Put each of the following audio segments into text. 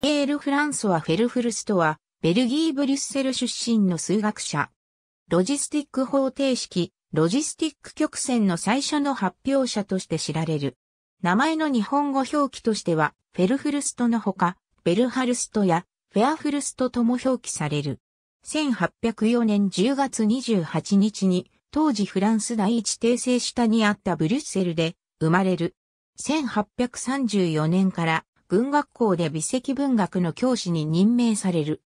ピエール・フランソワ・フェルフルストは、ベルギー・ブリュッセル出身の数学者。ロジスティック方程式、ロジスティック曲線の最初の発表者として知られる。名前の日本語表記としては、フェルフルストのほか、ベルハルストやフェアフルストとも表記される。1804年10月28日に、当時フランス第一帝政下にあったブリュッセルで生まれる。1834年から文学校で美籍文学の教師に任命される。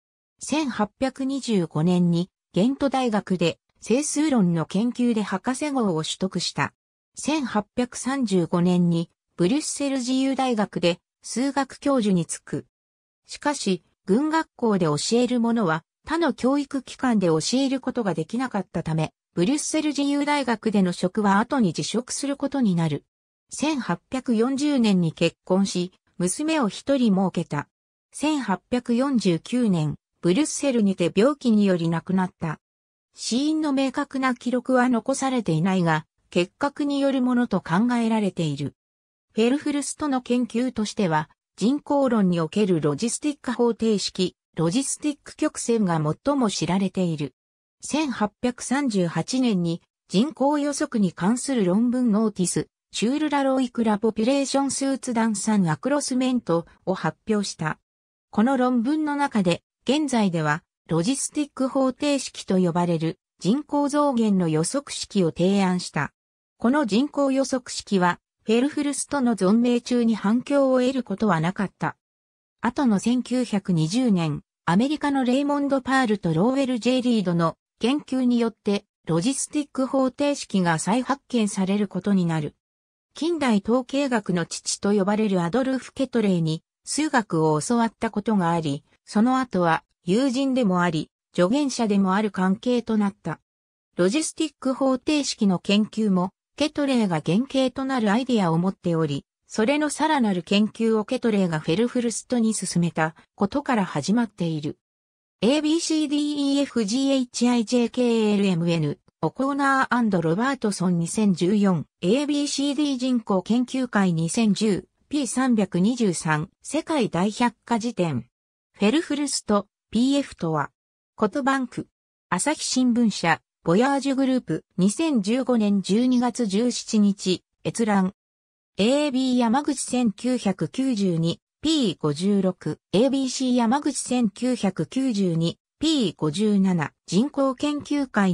1825年に、ゲント大学で、整数論の研究で博士号を取得した。1835年に、ブリュッセル自由大学で、数学教授に就く。しかし、軍学校で教える者は、他の教育機関で教えることができなかったため、ブリュッセル自由大学での職は後に辞職することになる。1840年に結婚し、娘を一人設けた。1849年、ブルッセルにて病気により亡くなった。死因の明確な記録は残されていないが、結核によるものと考えられている。フェルフルストの研究としては、人口論におけるロジスティック方程式、ロジスティック曲線が最も知られている。1838年に人口予測に関する論文ノーティス、シュールラロイクラポピュレーションスーツダンサンアクロスメントを発表した。この論文の中で、現在では、ロジスティック方程式と呼ばれる人口増減の予測式を提案した。この人口予測式は、フェルフルストの存命中に反響を得ることはなかった。後の1920年、アメリカのレイモンド・パールとローウェル・ジェリードの研究によって、ロジスティック方程式が再発見されることになる。近代統計学の父と呼ばれるアドルフ・ケトレーに数学を教わったことがあり、その後は友人でもあり、助言者でもある関係となった。ロジスティック方程式の研究も、ケトレーが原型となるアイデアを持っており、それのさらなる研究をケトレーがフェルフルストに進めたことから始まっている。ABCDEFGHIJKLMN オコーナーロバートソン 2014ABCD 人口研究会 2010P323 世界大百科事典フェルフルスト PF とはコトバンク朝日新聞社ボヤージュグループ2015年12月17日閲覧 AB 山口 1992P56ABC 山口1992 P57 人工研究会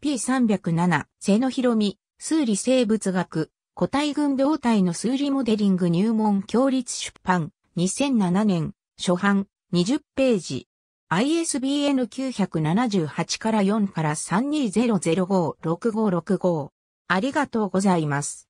2010P307 瀬野博美数理生物学個体群動態の数理モデリング入門協立出版2007年初版20ページ ISBN 978から4から320056565ありがとうございます。